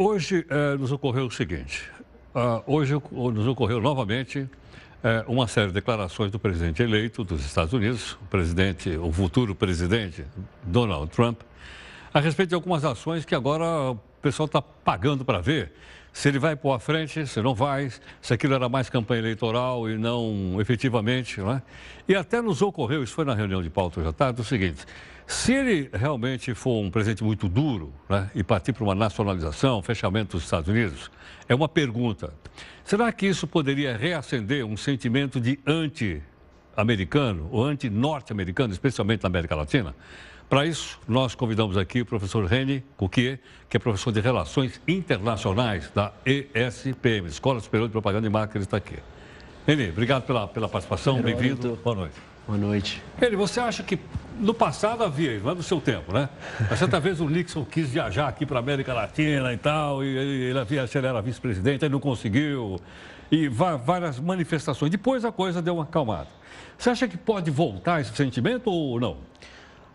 Hoje eh, nos ocorreu o seguinte: uh, hoje nos ocorreu novamente eh, uma série de declarações do presidente eleito dos Estados Unidos, o presidente, o futuro presidente Donald Trump, a respeito de algumas ações que agora o pessoal está pagando para ver se ele vai pôr à frente, se não vai, se aquilo era mais campanha eleitoral e não efetivamente. Não é? E até nos ocorreu, isso foi na reunião de pauta já tarde, tá, o seguinte: se ele realmente for um presidente muito duro né, e partir para uma nacionalização, fechamento dos Estados Unidos, é uma pergunta. Será que isso poderia reacender um sentimento de anti americano, ou anti-norte-americano, especialmente na América Latina? Para isso, nós convidamos aqui o professor René Cuquier, que é professor de Relações Internacionais da ESPM, Escola Superior de Propaganda e Marketing, está aqui. René, obrigado pela, pela participação, bem-vindo, boa noite. Boa noite. Rene, você acha que no passado havia, lá no seu tempo, né? A certa vez o Nixon quis viajar aqui para a América Latina e tal, e ele, havia, ele era vice-presidente, ele não conseguiu, e várias manifestações. Depois a coisa deu uma acalmada. Você acha que pode voltar esse sentimento ou não?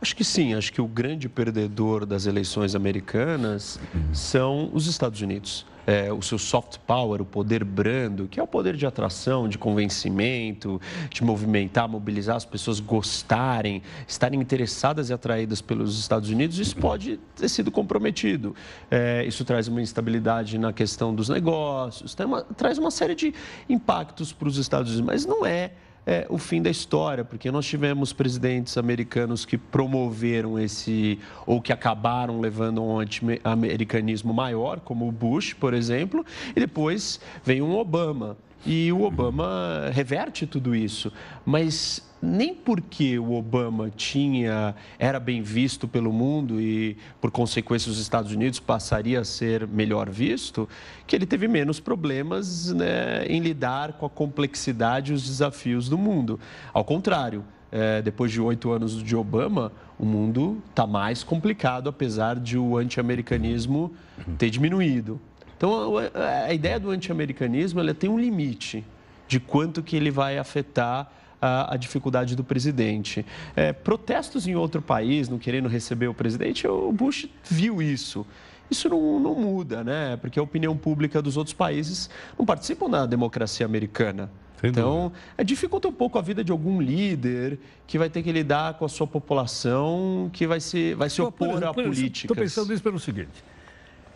Acho que sim, acho que o grande perdedor das eleições americanas são os Estados Unidos é, o seu soft power, o poder brando, que é o poder de atração, de convencimento, de movimentar, mobilizar as pessoas gostarem, estarem interessadas e atraídas pelos Estados Unidos, isso pode ter sido comprometido. É, isso traz uma instabilidade na questão dos negócios, uma, traz uma série de impactos para os Estados Unidos, mas não é é, o fim da história, porque nós tivemos presidentes americanos que promoveram esse, ou que acabaram levando um anti-americanismo maior, como o Bush, por exemplo, e depois vem um Obama. E o Obama reverte tudo isso. Mas nem porque o Obama tinha era bem visto pelo mundo e por consequência os Estados Unidos passaria a ser melhor visto, que ele teve menos problemas né, em lidar com a complexidade e os desafios do mundo. Ao contrário, é, depois de oito anos de Obama, o mundo está mais complicado, apesar de o anti-americanismo ter diminuído. Então, a, a ideia do anti-americanismo tem um limite de quanto que ele vai afetar a, a dificuldade do presidente. É, protestos em outro país, não querendo receber o presidente, o Bush viu isso isso não, não, muda, né? Porque a opinião pública dos outros países não participam da democracia americana. então, é, dificulta um pouco a vida de algum líder que vai ter que lidar com a sua população, que vai se, vai se opor à política. Estou pensando nisso pelo seguinte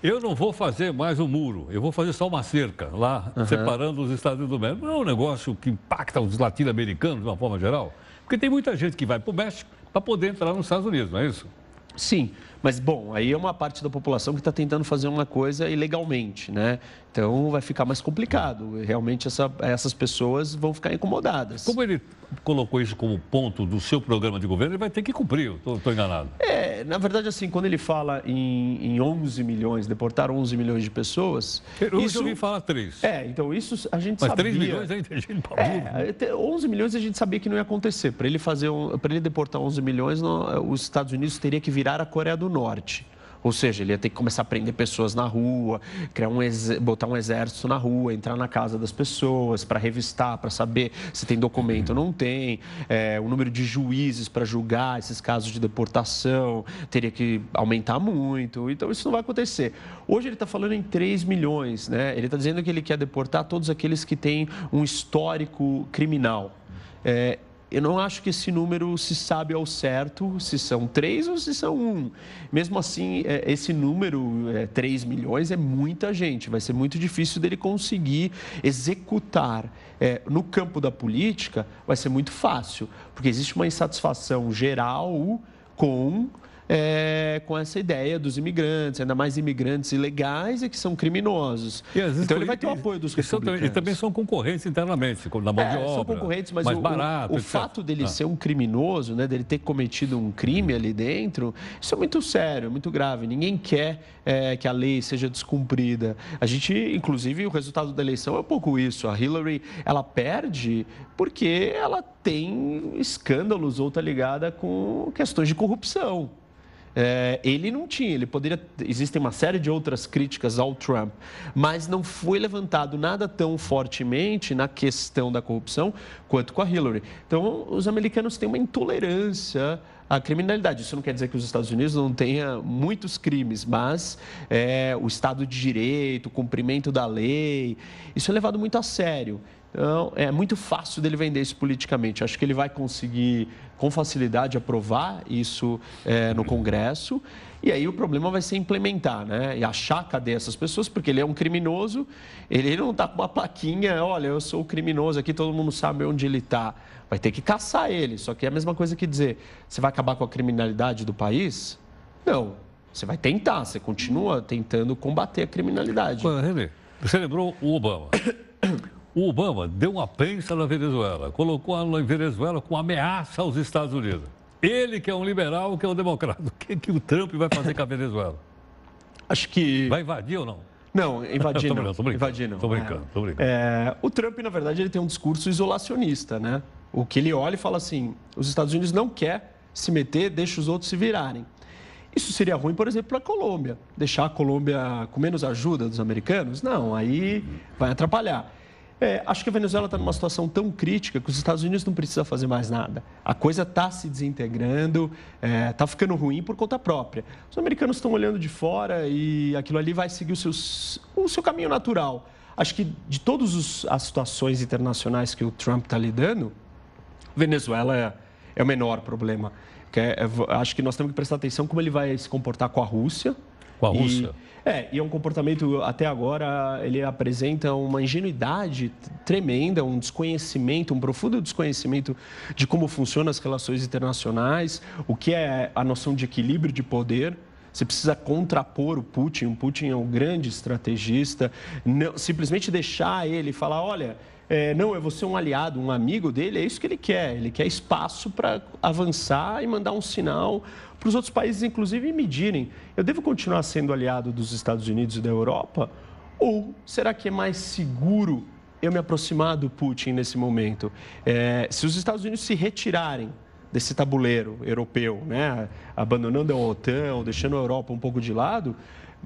eu não vou fazer mais um muro, eu vou fazer só uma cerca lá, uhum. separando os Estados Unidos do México. Não é um negócio que impacta os latino-americanos de uma forma geral? Porque tem muita gente que vai para o México para poder entrar nos Estados Unidos, não é isso? Sim, mas bom, aí é uma parte da população que está tentando fazer uma coisa ilegalmente, né? Então vai ficar mais complicado. Realmente essa, essas pessoas vão ficar incomodadas. Como ele colocou isso como ponto do seu programa de governo, ele vai ter que cumprir, estou enganado. É, na verdade, assim, quando ele fala em, em 11 milhões, deportar 11 milhões de pessoas... Eu isso... ouvi falar 3. É, então isso a gente Mas sabia... Mas 3 milhões ainda é gente 11 é, é, milhões a gente sabia que não ia acontecer. Para ele, fazer um, ele deportar 11 milhões, não, é, os Estados Unidos teria que virar a Coreia do Norte. Ou seja, ele ia ter que começar a prender pessoas na rua, criar um botar um exército na rua, entrar na casa das pessoas para revistar, para saber se tem documento ou não tem, é, o número de juízes para julgar esses casos de deportação teria que aumentar muito. Então isso não vai acontecer. Hoje ele está falando em 3 milhões, né? Ele está dizendo que ele quer deportar todos aqueles que têm um histórico criminal. É, eu não acho que esse número se sabe ao certo se são três ou se são um. Mesmo assim, é, esse número, é, três 3 milhões, é muita gente. Vai ser muito difícil dele conseguir executar. É, no campo da política, vai ser muito fácil, porque existe uma insatisfação geral com é, com essa ideia dos imigrantes, ainda mais imigrantes ilegais e que são criminosos. então ele vai ter o apoio dos republicanos. E também são concorrentes internamente, na mão é, de obra. São concorrentes, mas mais o, barato, o, o fato dele ah. ser um criminoso, né, dele ter cometido um crime ali dentro, isso é muito sério, muito grave. Ninguém quer é, que a lei seja descumprida. A gente, inclusive, o resultado da eleição é um pouco isso. A Hillary, ela perde porque ela tem escândalos ou está ligada com questões de corrupção. É, ele não tinha, ele poderia. Existem uma série de outras críticas ao Trump, mas não foi levantado nada tão fortemente na questão da corrupção quanto com a Hillary. Então, os americanos têm uma intolerância a criminalidade. Isso não quer dizer que os Estados Unidos não tenha muitos crimes, mas é, o Estado de Direito, o cumprimento da lei, isso é levado muito a sério. Então, é muito fácil dele vender isso politicamente. Acho que ele vai conseguir, com facilidade, aprovar isso é, no Congresso. E aí o problema vai ser implementar, né? E achar cadê essas pessoas, porque ele é um criminoso, ele não está com uma plaquinha, olha, eu sou o criminoso aqui, todo mundo sabe onde ele está. Vai ter que caçar ele. Só que é a mesma coisa que dizer, você vai acabar com a criminalidade do país? Não. Você vai tentar, você continua tentando combater a criminalidade. René, você lembrou o Obama. O Obama deu uma prensa na Venezuela, colocou a Venezuela com ameaça aos Estados Unidos. Ele que é um liberal, que é um democrata. O que, que o Trump vai fazer com a Venezuela? Acho que. Vai invadir ou não? Não, invadir não. Tô brincando, Estou é. brincando. tô brincando. É, o Trump, na verdade, ele tem um discurso isolacionista, né? O que ele olha e fala assim: os Estados Unidos não quer se meter, deixa os outros se virarem. Isso seria ruim, por exemplo, para a Colômbia. Deixar a Colômbia com menos ajuda dos americanos? Não, aí vai atrapalhar. É, acho que a Venezuela está numa situação tão crítica que os Estados Unidos não precisam fazer mais nada. A coisa está se desintegrando, está é, tá ficando ruim por conta própria. Os americanos estão olhando de fora e aquilo ali vai seguir o, seus, o seu caminho natural. Acho que de todas as situações internacionais que o Trump está lidando, Venezuela é, é, o menor problema. Que é, é, acho que nós temos que prestar atenção como ele vai se comportar com a Rússia com a Rússia? E, é, e é um comportamento, até agora, ele apresenta uma ingenuidade tremenda, um desconhecimento, um profundo desconhecimento de como funcionam as relações internacionais, o que é a noção de equilíbrio de poder, você precisa contrapor o Putin. O Putin é um grande estrategista. Não, simplesmente deixar ele falar: olha, é, não, é você um aliado, um amigo dele, é isso que ele quer. Ele quer espaço para avançar e mandar um sinal para os outros países, inclusive, medirem. Eu devo continuar sendo aliado dos Estados Unidos e da Europa? Ou será que é mais seguro eu me aproximar do Putin nesse momento? É, se os Estados Unidos se retirarem desse tabuleiro europeu, né? abandonando a OTAN ou deixando a Europa um pouco de lado,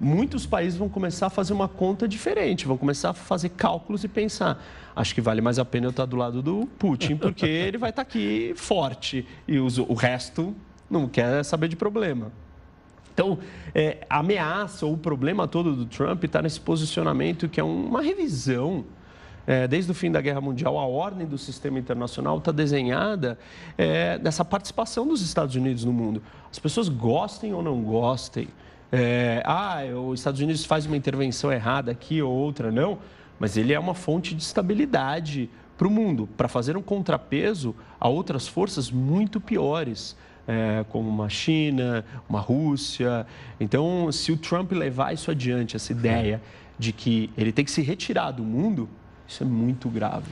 muitos países vão começar a fazer uma conta diferente, vão começar a fazer cálculos e pensar: acho que vale mais a pena eu estar do lado do Putin, porque ele vai estar aqui forte e o resto não quer saber de problema. Então, é, a ameaça ou o problema todo do Trump está nesse posicionamento que é uma revisão é, desde o fim da Guerra Mundial, a ordem do sistema internacional está desenhada é, dessa participação dos Estados Unidos no mundo. As pessoas gostem ou não gostem. É, ah, os Estados Unidos faz uma intervenção errada aqui ou outra, não. Mas ele é uma fonte de estabilidade para o mundo, para fazer um contrapeso a outras forças muito piores. É, como uma China, uma Rússia. Então, se o Trump levar isso adiante, essa ideia de que ele tem que se retirar do mundo, isso é muito grave.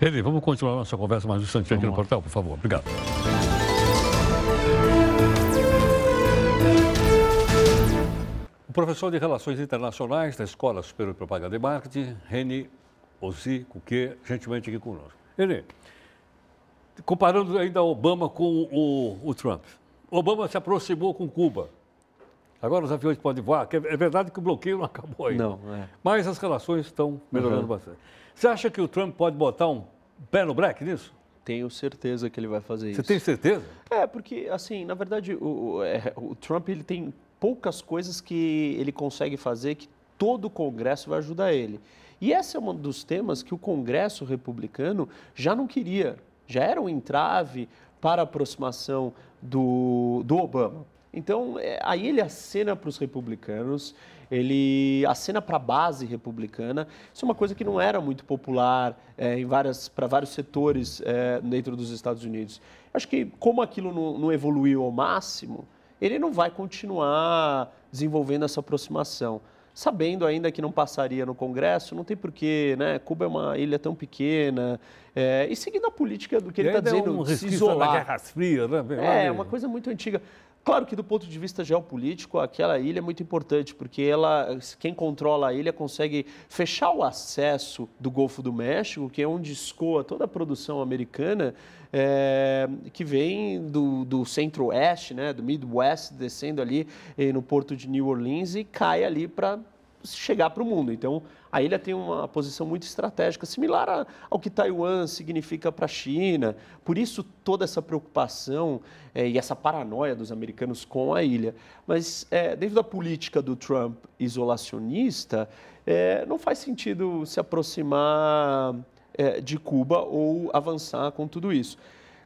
Reni, vamos continuar nossa conversa mais um instantinho aqui no portal, por favor. Obrigado. O professor de Relações Internacionais da Escola Superior de Propaganda e Marketing, Reni Ozi Kuque, gentilmente aqui conosco. Reni, comparando ainda Obama com o, o Trump. Obama se aproximou com Cuba. Agora os aviões podem voar. É, é verdade que o bloqueio não acabou ainda. Não, é. Mas as relações estão melhorando uhum. bastante. Você acha que o Trump pode botar um pé no break nisso? Tenho certeza que ele vai fazer Você isso. Você tem certeza? É, porque, assim, na verdade, o, é, o Trump ele tem poucas coisas que ele consegue fazer que todo o Congresso vai ajudar ele. E esse é um dos temas que o Congresso republicano já não queria, já era um entrave para a aproximação do, do Obama. Então, é, aí ele acena para os republicanos, ele acena para a base republicana. Isso é uma coisa que não era muito popular é, em várias, para vários setores é, dentro dos Estados Unidos. Acho que, como aquilo não, não evoluiu ao máximo, ele não vai continuar desenvolvendo essa aproximação sabendo ainda que não passaria no Congresso, não tem porquê, né? Cuba é uma ilha tão pequena, é, e seguindo a política do que e ele está é dizendo, um se isolar. Né? É, uma coisa muito antiga. Claro que do ponto de vista geopolítico, aquela ilha é muito importante, porque ela, quem controla a ilha consegue fechar o acesso do Golfo do México, que é onde escoa toda a produção americana, é, que vem do, do centro-oeste, né, do Midwest, descendo ali eh, no porto de New Orleans e cai ali para chegar para o mundo. Então, a ilha tem uma posição muito estratégica, similar a, ao que Taiwan significa para a China. Por isso, toda essa preocupação é, e essa paranoia dos americanos com a ilha. Mas, é, dentro da política do Trump isolacionista, é, não faz sentido se aproximar de Cuba ou avançar com tudo isso.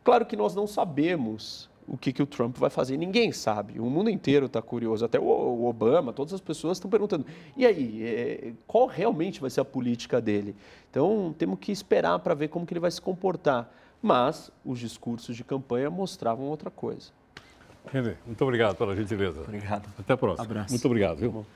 Claro que nós não sabemos o que, que o Trump vai fazer. Ninguém sabe. O mundo inteiro está curioso. Até o Obama, todas as pessoas estão perguntando. E aí, é, qual realmente vai ser a política dele? Então, temos que esperar para ver como que ele vai se comportar. Mas os discursos de campanha mostravam outra coisa. René, muito obrigado pela gentileza. Obrigado. Até a próxima. Abraço. Muito obrigado. Viu?